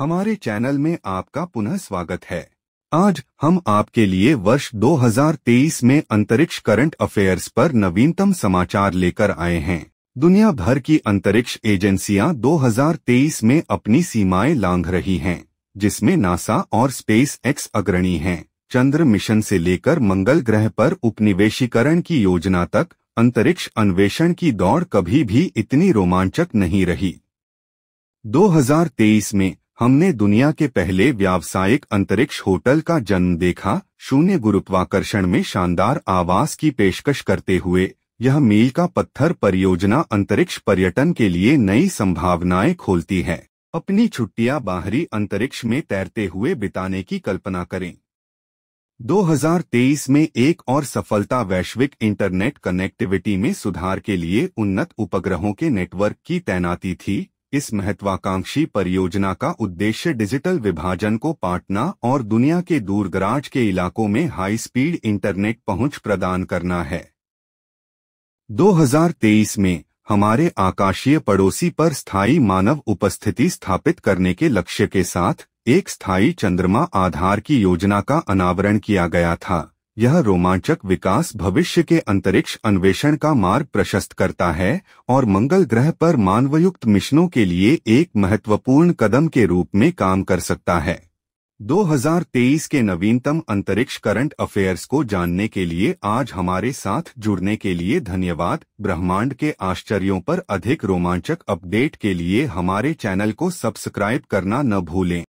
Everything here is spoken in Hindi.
हमारे चैनल में आपका पुनः स्वागत है आज हम आपके लिए वर्ष 2023 में अंतरिक्ष करंट अफेयर्स पर नवीनतम समाचार लेकर आए हैं दुनिया भर की अंतरिक्ष एजेंसियां 2023 में अपनी सीमाएं लांघ रही हैं जिसमें नासा और स्पेस एक्स अग्रणी हैं चंद्र मिशन से लेकर मंगल ग्रह पर उपनिवेशीकरण की योजना तक अंतरिक्ष अन्वेषण की दौड़ कभी भी इतनी रोमांचक नहीं रही 2023 में हमने दुनिया के पहले व्यावसायिक अंतरिक्ष होटल का जन्म देखा शून्य गुरुत्वाकर्षण में शानदार आवास की पेशकश करते हुए यह मील का पत्थर परियोजना अंतरिक्ष पर्यटन के लिए नई संभावनाएं खोलती है अपनी छुट्टियां बाहरी अंतरिक्ष में तैरते हुए बिताने की कल्पना करें 2023 में एक और सफलता वैश्विक इंटरनेट कनेक्टिविटी में सुधार के लिए उन्नत उपग्रहों के नेटवर्क की तैनाती थी इस महत्वाकांक्षी परियोजना का उद्देश्य डिजिटल विभाजन को पाटना और दुनिया के दूरदराज के इलाकों में हाई स्पीड इंटरनेट पहुंच प्रदान करना है 2023 में हमारे आकाशीय पड़ोसी पर स्थायी मानव उपस्थिति स्थापित करने के लक्ष्य के साथ एक स्थायी चंद्रमा आधार की योजना का अनावरण किया गया था यह रोमांचक विकास भविष्य के अंतरिक्ष अन्वेषण का मार्ग प्रशस्त करता है और मंगल ग्रह पर मानवयुक्त मिशनों के लिए एक महत्वपूर्ण कदम के रूप में काम कर सकता है 2023 के नवीनतम अंतरिक्ष करंट अफेयर्स को जानने के लिए आज हमारे साथ जुड़ने के लिए धन्यवाद ब्रह्मांड के आश्चर्यों पर अधिक रोमांचक अपडेट के लिए हमारे चैनल को सब्सक्राइब करना न भूलें